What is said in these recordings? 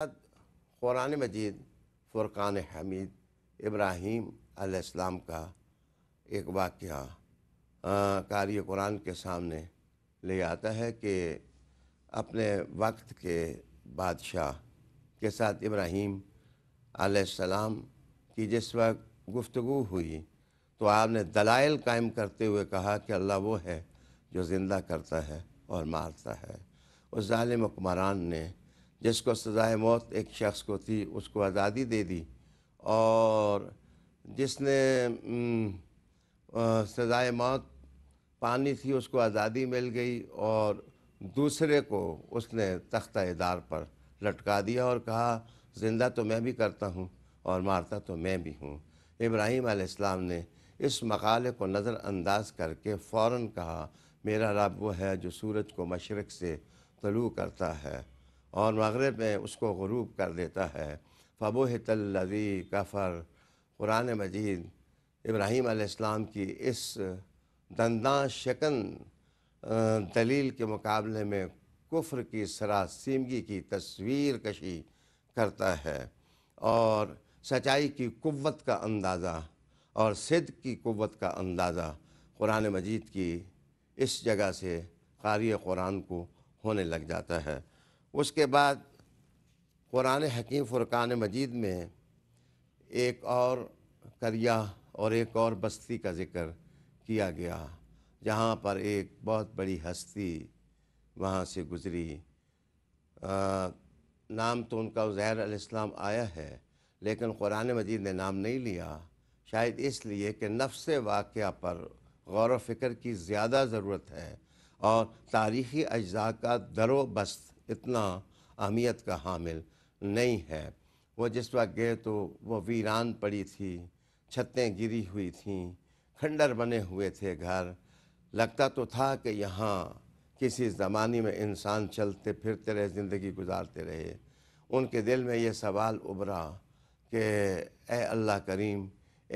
क़ुरान मजीद फ़ुरक़ान हमीद इब्राहीम आलाम का एक वाक़ कारी कुरान के सामने ले आता है कि अपने वक्त के बादशाह के साथ इब्राहिम आलाम की जिस वक्त गुफ्तु हुई तो आपने दलाइल कायम करते हुए कहा कि अल्लाह वो है जो ज़िंदा करता है और मारता है उस ालिम हुक्मरान ने जिसको सजाए मौत एक शख्स को थी उसको आज़ादी दे दी और जिसने सजाए मौत पानी थी उसको आज़ादी मिल गई और दूसरे को उसने तख्ता इदार पर लटका दिया और कहा ज़िंदा तो मैं भी करता हूँ और मारता तो मैं भी हूँ इब्राहिम आलाम ने इस मकाले को नज़रअंदाज करके फ़ौर कहा मेरा रब वो है जो सूरज को मशरक़ से तलू करता है और मगरब में उसको गरूब कर देता है फ़बोहतल्लवी कफ़र क़ुरान मजीद इब्राहीम आसमाम की इस दंदा शकन दलील के मुकाबले में कुफ्र की सरासीमगी की तस्वीर कशी करता है और सच्चाई की क़वत का अंदाज़ा और सिद की क़वत का अंदाज़ा क़ुरान मजीद की इस जगह से कारी कुरान को होने लग जाता है उसके बाद कुरान हकीम फ़ुरक़ान मजीद में एक और करिया और एक और बस्ती का ज़िक्र किया गया जहाँ पर एक बहुत बड़ी हस्ती वहाँ से गुज़री नाम तो उनका जहर अलैहिस्सलाम आया है लेकिन कुरान मजीद ने नाम नहीं लिया शायद इसलिए कि नफ्स वाक़ पर गौर व फिक्र की ज़्यादा ज़रूरत है और तारीख़ी अज्जा का दरो बस्त इतना अहमियत का हामिल नहीं है वो जिस वक्त गए तो वो वीरान पड़ी थी छतें गिरी हुई थीं खंडर बने हुए थे घर लगता तो था कि यहाँ किसी ज़माने में इंसान चलते फिरते रहे ज़िंदगी गुजारते रहे उनके दिल में ये सवाल उभरा कि ए अल्लाह करीम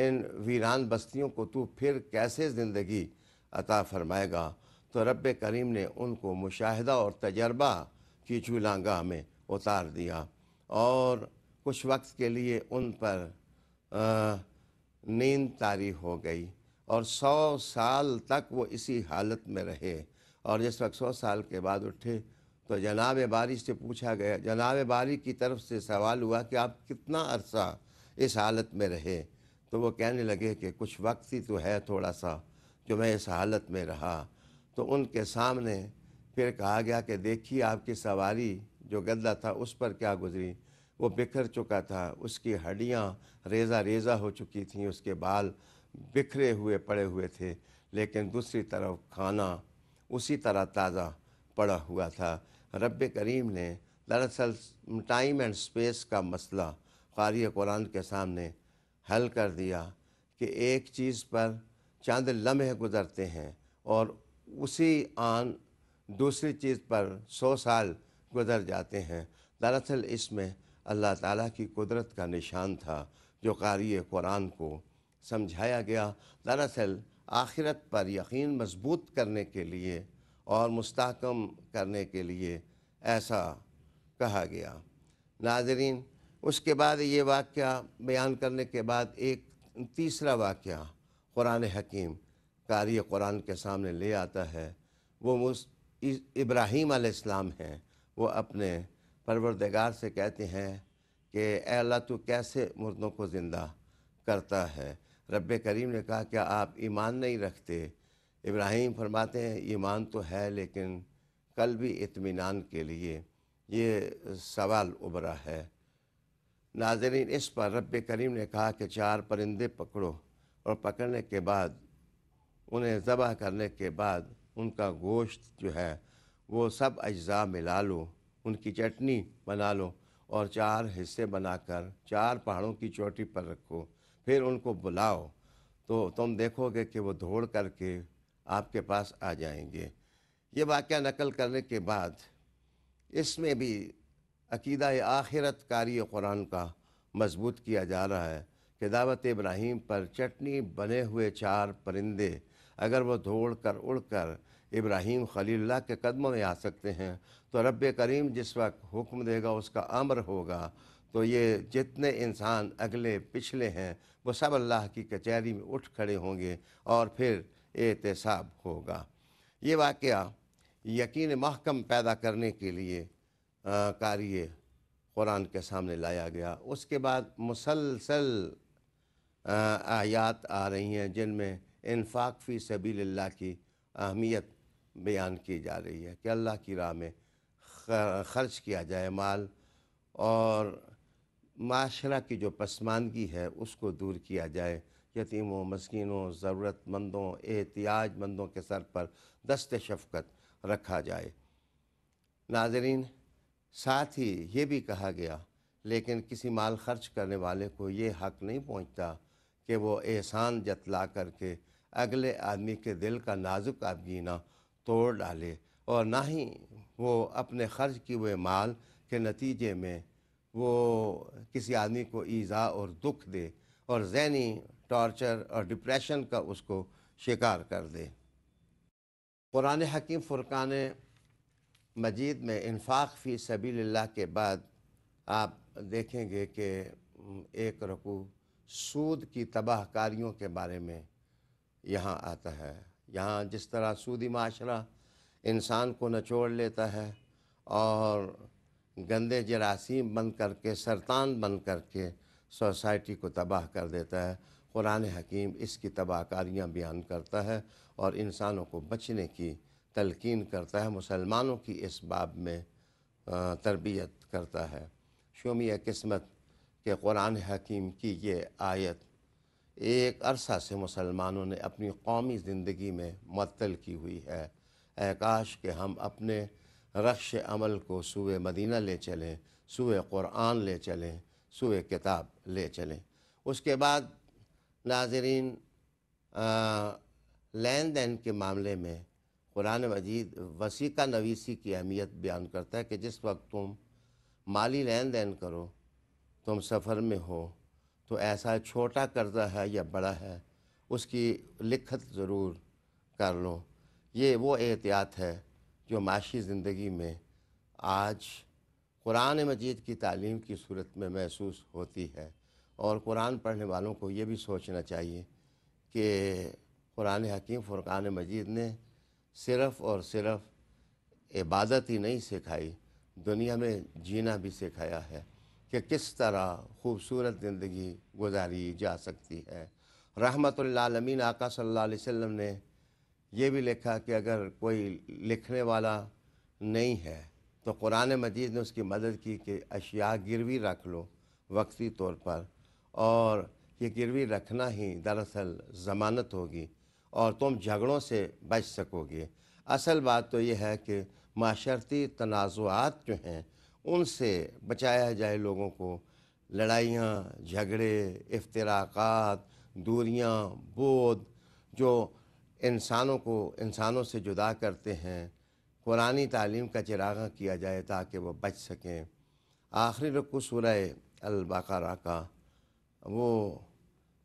इन वीरान बस्तियों को तू फिर कैसे ज़िंदगी अता फरमाएगा तो रब करीम ने उनको मुशाह और तजर्बा चीचूलांगा में उतार दिया और कुछ वक्त के लिए उन पर नींद तारी हो गई और सौ साल तक वो इसी हालत में रहे और जिस वक्त सौ साल के बाद उठे तो जनाब बारी से पूछा गया जनाब बारी की तरफ से सवाल हुआ कि आप कितना अरसा इस हालत में रहे तो वो कहने लगे कि कुछ वक्त ही तो है थोड़ा सा जो मैं इस हालत में रहा तो उनके सामने फिर कहा गया कि देखिए आपकी सवारी जो गद्दा था उस पर क्या गुजरी वो बिखर चुका था उसकी हड्डियाँ रेजा रेजा हो चुकी थीं उसके बाल बिखरे हुए पड़े हुए थे लेकिन दूसरी तरफ खाना उसी तरह ताज़ा पड़ा हुआ था रब करीम ने दरअसल टाइम एंड स्पेस का मसला कारी कुरान के सामने हल कर दिया कि एक चीज़ पर चंद लम्हे गुज़रते हैं और उसी आन दूसरी चीज़ पर सौ साल गुजर जाते हैं दरअसल इसमें अल्लाह ताला की कुदरत का निशान था जो कारी कुरान को समझाया गया दरअसल आखिरत पर यकीन मजबूत करने के लिए और मुस्तकम करने के लिए ऐसा कहा गया नाजरीन उसके बाद ये वाक़ बयान करने के बाद एक तीसरा वाक़ क़ुरान हकीम कारी कुरान के सामने ले आता है वो इब्राहीम आलाम हैं वो अपने परवरदगार से कहते हैं कि अल्लाह तो कैसे मुर्दों को ज़िंदा करता है रब करीम ने कहा क्या आप ईमान नहीं रखते इब्राहिम फरमाते हैं ईमान तो है लेकिन कल भी इतमान के लिए ये सवाल उभरा है नाजरीन इस पर रब करीम ने कहा कि चार परिंदे पकड़ो और पकड़ने के बाद उन्हें ज़बह करने के बाद उनका गोश्त जो है वो सब अज्जा मिला लो उनकी चटनी बना लो और चार हिस्से बनाकर चार पहाड़ों की चोटी पर रखो फिर उनको बुलाओ तो तुम देखोगे कि वो धोड़ करके आपके पास आ जाएंगे ये वाक़ नकल करने के बाद इसमें भी अकीदा आखिरत कारी कुरान का मजबूत किया जा रहा है कि दावत इब्राहिम पर चटनी बने हुए चार परिंदे अगर वह दौड़ कर उड़ कर इब्राहिम खलील्ला के कदमों में आ सकते हैं तो रब करीम जिस वक्त हुक्म देगा उसका अमर होगा तो ये जितने इंसान अगले पिछले हैं वो सब अल्लाह की कचहरी में उठ खड़े होंगे और फिर एहतसाब होगा ये वाक़ यकीन महकम पैदा करने के लिए कार्य कुरान के सामने लाया गया उसके बाद मुसलसल आयात आ रही हैं जिनमें इनफाक फ़ी सबील की अहमियत बयान की जा रही है कि अल्लाह की राह में ख़र्च किया जाए माल और माशरा की जो पसमानगी है उसको दूर किया जाए यतीमों मस्किनों ज़रूरतमंदों मंदों के सर पर दस्त शफकत रखा जाए नाजरीन साथ ही ये भी कहा गया लेकिन किसी माल खर्च करने वाले को ये हक नहीं पहुंचता कि वो एहसान जतला करके अगले आदमी के दिल का नाजुक आबजीना तोड़ डाले और ना ही वो अपने ख़र्च किए हुए माल के नतीजे में वो किसी आदमी को ईज़ा और दुख दे और जहनी टॉर्चर और डिप्रेशन का उसको शिकार कर दे कुरान हकीम फ़ुरकान मजीद में इन्फाक फ़ी सबील के बाद आप देखेंगे कि एक रकू सूद की तबाहकारियों के बारे में यहाँ आता है यहाँ जिस तरह सूदी माशरा इंसान को नचोड़ लेता है और गंदे जरासीम बन करके सरतान बन करके सोसाइटी को तबाह कर देता है क़ुरान हकीम इसकी तबाहकारियाँ बयान करता है और इंसानों को बचने की तलकिन करता है मुसलमानों की इस बाब में तरबियत करता है शोमिया किस्मत के क़ुरान हकीम की ये आयत एक अरसा से मुसलमानों ने अपनी कौमी ज़िंदगी में मतल की हुई है आकाश के हम अपने रक्श अमल को सूए मदीना ले चलें सूए क़ुरान ले चलें सूए किताब ले चलें उसके बाद नाजरीन लेन देन के मामले में कुरान मजीद वसीका नवीसी की अहमियत बयान करता है कि जिस वक्त तुम माली लेन देन करो तुम सफ़र में हो तो ऐसा छोटा कर्ज़ा है या बड़ा है उसकी लिखत ज़रूर कर लो ये वो एहतियात है जो माशी ज़िंदगी में आज कुरान मजीद की तालीम की सूरत में महसूस होती है और कुरान पढ़ने वालों को ये भी सोचना चाहिए कि कुरान हकीम फ़ुरान मजीद ने सिर्फ़ और सिर्फ़ इबादत ही नहीं सिखाई दुनिया में जीना भी सिखाया है कि किस तरह खूबसूरत ज़िंदगी गुजारी जा सकती है रहमतमीन आका सल्लल्लाहु अलैहि वसल्लम ने यह भी लिखा कि अगर कोई लिखने वाला नहीं है तो कुरान मजीद ने उसकी मदद की कि अशिया गिरवी रख लो वक्ती तौर पर और ये गिरवी रखना ही दरअसल ज़मानत होगी और तुम झगड़ों से बच सकोगे असल बात तो यह है कि माशरती तनाज़ात जो हैं उनसे बचाया जाए लोगों को लड़ाइयाँ झगड़े इफ्तराक़ात दूरियाँ बोध जो इंसानों को इंसानों से जुदा करते हैं कुरानी तालीम का चिराग किया जाए ताकि वह बच सकें आखिरी रुकू सूरह अलबकरा का वो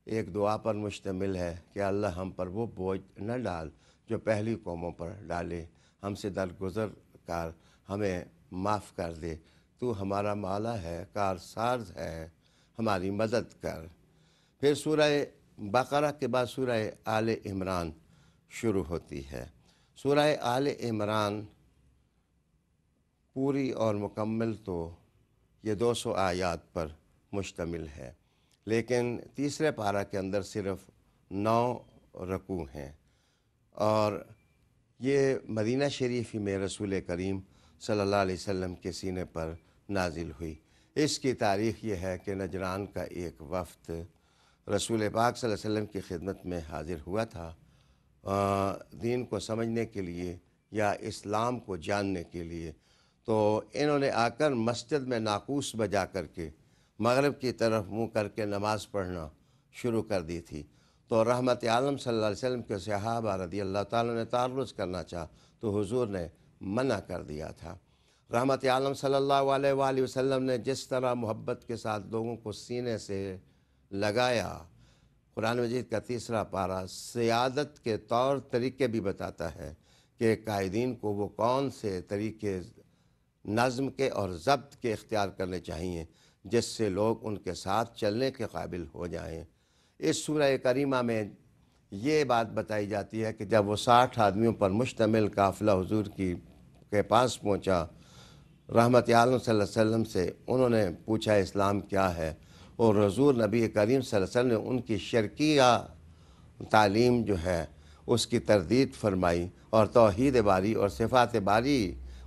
एक दुआ पर मुश्तमिल है कि अल्लाह हम पर वो बोझ न डाल जो पहली कौमों पर डाले हमसे दरगुजर कर हमें माफ़ कर दे तू हमारा माला है कार है हमारी मदद कर फिर सूर बकरा के बाद सूर आल इमरान शुरू होती है सूर आल इमरान पूरी और मुकम्मल तो ये 200 आयात पर मुश्तमिल है लेकिन तीसरे पारा के अंदर सिर्फ नौ रकू हैं और ये मदीना शरीफ ही में रसूल करीम सल्लल्लाहु अलैहि वसल्लम के सीने पर नाजिल हुई इसकी तारीख़ यह है कि नजरान का एक वफ्त रसूल पाक वसल्लम की खिदमत में हाजिर हुआ था दीन को समझने के लिए या इस्लाम को जानने के लिए तो इन्होंने आकर मस्जिद में नाकूस बजा करके मगरब की तरफ मुंह करके नमाज़ पढ़ना शुरू कर दी थी तो रहमत आलम सल्लल्लाहु अलैहि वसल्लम के सहाबा रदी अल्लाह ताला ने तारुज़ करना चाहा तो हुजूर ने मना कर दिया था रहमत आलम सल्लल्लाहु अलैहि वसल्लम ने जिस तरह मोहब्बत के साथ लोगों को सीने से लगाया कुरान मजीद का तीसरा पारा सियादत के तौर तरीके भी बताता है कि कायदीन को वो कौन से तरीके नज़म के और जब्त के इख्तियार करने चाहिए जिससे लोग उनके साथ चलने के काबिल हो जाएं इस सूर्य करीमा में ये बात बताई जाती है कि जब वो साठ आदमियों पर मुश्तमिल काफिला हुजूर की के पास पहुँचा रहमत आलम से उन्होंने पूछा इस्लाम क्या है और हजूर नबी करीम वसम ने उनकी शर्किया तालीम जो है उसकी तरदीद फरमाई और तोहद बारी और सिफात बारी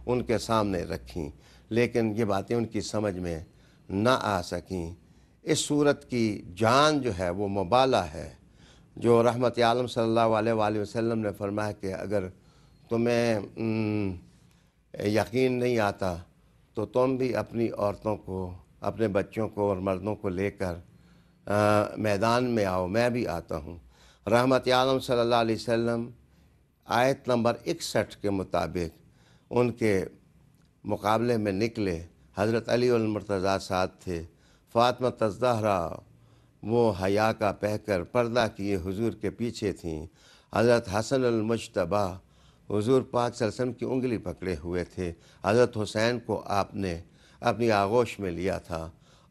उनके सामने रखी लेकिन ये बातें उनकी समझ में ना आ सकें इस सूरत की जान जो है वो मबाला है जो रहमत आलम सल्लल्लाहु अलैहि वसल्लम ने फरमाया कि अगर तुम्हें यकीन नहीं आता तो तुम भी अपनी औरतों को अपने बच्चों को और मर्दों को लेकर मैदान में आओ मैं भी आता हूँ रहमत आलम सल्लल्लाहु अलैहि वसल्लम आयत नंबर इकसठ के मुताबिक उनके मुकाबले में निकले हज़रत अली अलमरतज़ा साथ थे फ़ातमा तजदहरा वो हया का पहकर पर्दा किए हुजूर के पीछे थीं हज़रत हसन अलमुशतबा हुजूर पाक सलसम की उंगली पकड़े हुए थे हज़रत हुसैन को आपने अपनी आगोश में लिया था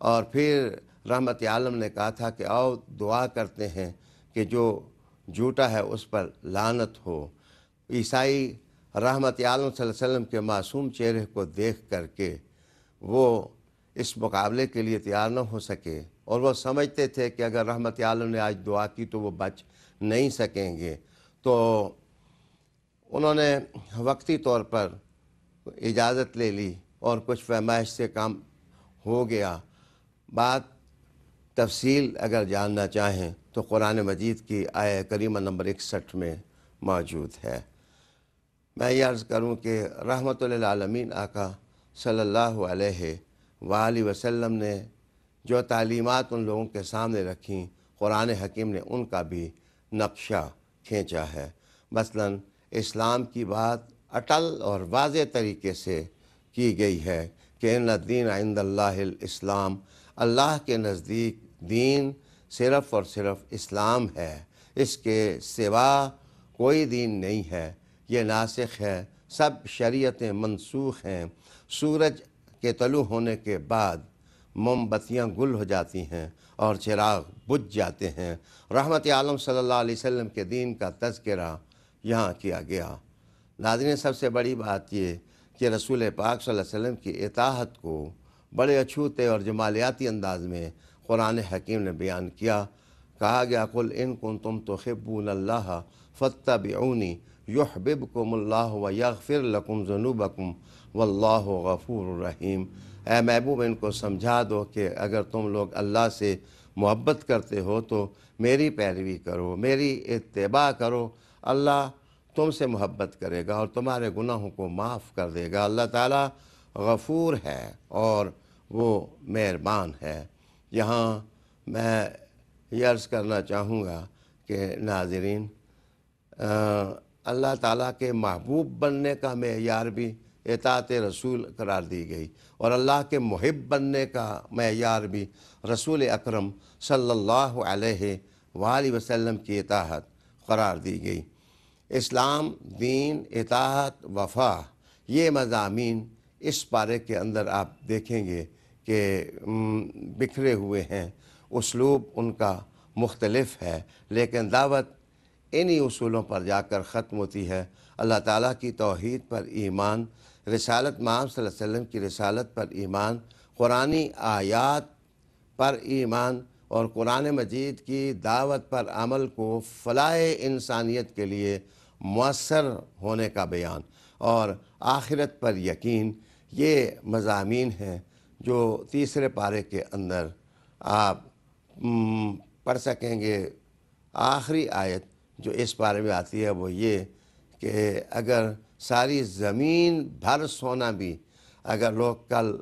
और फिर रहमत आलम ने कहा था कि आओ दुआ करते हैं कि जो झूठा है उस पर लानत हो ईसाई रहमत आलम वसल्लम के मासूम चेहरे को देख करके वो इस मुकाबले के लिए तैयार न हो सके और वह समझते थे कि अगर रहमत आलम ने आज दुआ की तो वो बच नहीं सकेंगे तो उन्होंने वक्ती तौर पर इजाज़त ले ली और कुछ पैमाइश से काम हो गया बात तफसील अगर जानना चाहें तो कुरान मजीद की आय करीमा नंबर इकसठ में मौजूद है मैं ये अर्ज़ करूँ कि रहमत आलमीन आका सल्ला अलैहि ने जो तालीमत उन लोगों के सामने रखी क़ुरान हकीम ने उनका भी नक्शा खींचा है मसलन इस्लाम की बात अटल और वाज तरीके से की गई है कि नद्दीन आइंदल्लाम अल्लाह के नज़दीक दीन सिर्फ़ और सिर्फ़ इस्लाम है इसके सिवा कोई दीन नहीं है ये नासिक है सब शरीतें मनसूख हैं सूरज के तलु होने के बाद मोमबत्तियाँ गुल हो जाती हैं और चिराग बुझ जाते हैं रहमत आलम सल्लल्लाहु अलैहि वसल्लम के दीन का तस्करा यहाँ किया गया नाजरीन सबसे बड़ी बात ये कि रसूल पाक वसल्लम की इताहत को बड़े अछूते और जमालियाती अंदाज में कुरान हकीम ने बयान किया कहा गया कुल इन कुन तुम तो खिबून अल्लाह फ़तबनी युहबिब कोमल्लाफ़िर लकुम जनूबकुम वल्ला गफ़ूररहीम ए महबूब इनको समझा दो कि अगर तुम लोग अल्लाह से मोहब्बत करते हो तो मेरी पैरवी करो मेरी इतबा करो अल्लाह तुमसे मोहब्बत करेगा और तुम्हारे गुनाहों को माफ़ कर देगा अल्लाह ताला गफ़ूर है और वो मेहरबान है यहाँ मैं ये अर्ज़ करना चाहूँगा कि नाजरीन अल्लाह ताला के महबूब बनने का मैार भी एतात रसूल करार दी गई और अल्लाह के महब बनने का मैार भी रसूल अकरम सल्लल्लाहु अलैहि वसल्लम की एताहत करार दी गई इस्लाम दीन एताहत वफा ये मजामी इस पारे के अंदर आप देखेंगे कि बिखरे हुए हैं उसलूब उनका मुख्तलफ है लेकिन दावत इन्हीं असूलों पर जाकर ख़त्म होती है अल्लाह ताला की तौहीद पर ईमान रसालत माम वसल्लम की रसालत पर ईमान कुरानी आयात पर ईमान और कुरान मजीद की दावत पर अमल को फलाए इंसानियत के लिए मؤसर होने का बयान और आखिरत पर यकीन ये मजामी हैं जो तीसरे पारे के अंदर आप पढ़ सकेंगे आखिरी आयत जो इस बारे में आती है वो ये कि अगर सारी ज़मीन भर सोना भी अगर लोग कल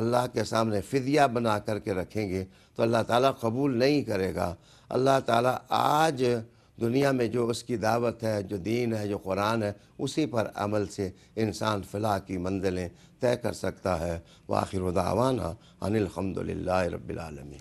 अल्लाह के सामने फिदिया बना करके रखेंगे तो अल्लाह ताला कबूल नहीं करेगा अल्लाह ताला आज दुनिया में जो उसकी दावत है जो दीन है जो कुरान है उसी पर अमल से इंसान फ़लाह की मंजिलें तय कर सकता है वाखिर दावाना अनिलहमदिल्ला रबालमी